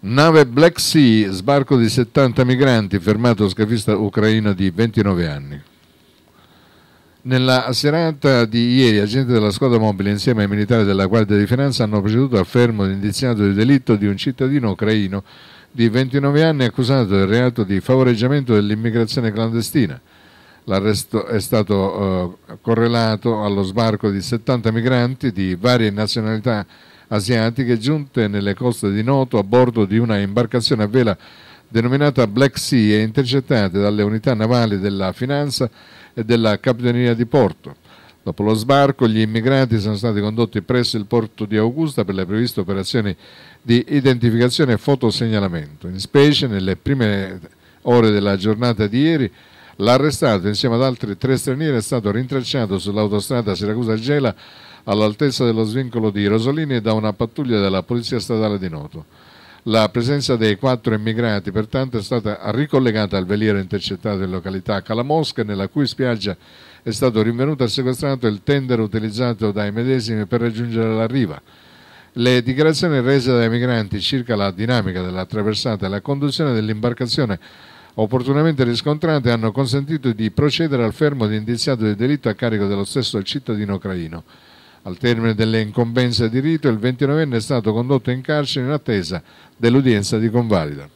Nave Black Sea, sbarco di 70 migranti, fermato scafista ucraino di 29 anni. Nella serata di ieri, agenti della squadra mobile insieme ai militari della Guardia di Finanza hanno proceduto al fermo indiziato di delitto di un cittadino ucraino di 29 anni accusato del reato di favoreggiamento dell'immigrazione clandestina. L'arresto è stato eh, correlato allo sbarco di 70 migranti di varie nazionalità asiatiche giunte nelle coste di Noto a bordo di una imbarcazione a vela denominata Black Sea e intercettate dalle unità navali della finanza e della capitaneria di porto. Dopo lo sbarco, gli immigrati sono stati condotti presso il porto di Augusta per le previste operazioni di identificazione e fotosegnalamento. In specie, nelle prime ore della giornata di ieri, l'arrestato insieme ad altri tre stranieri è stato rintracciato sull'autostrada Siracusa-Gela all'altezza dello svincolo di Rosolini da una pattuglia della Polizia Statale di Noto. La presenza dei quattro immigrati pertanto è stata ricollegata al veliero intercettato in località Calamosca nella cui spiaggia è stato rinvenuto e sequestrato il tender utilizzato dai medesimi per raggiungere la riva. Le dichiarazioni rese dai migranti circa la dinamica dell'attraversata e la conduzione dell'imbarcazione opportunamente riscontrate hanno consentito di procedere al fermo di indiziato del delitto a carico dello stesso cittadino ucraino. Al termine delle incombenze di rito, il 29enne è stato condotto in carcere in attesa dell'udienza di convalida.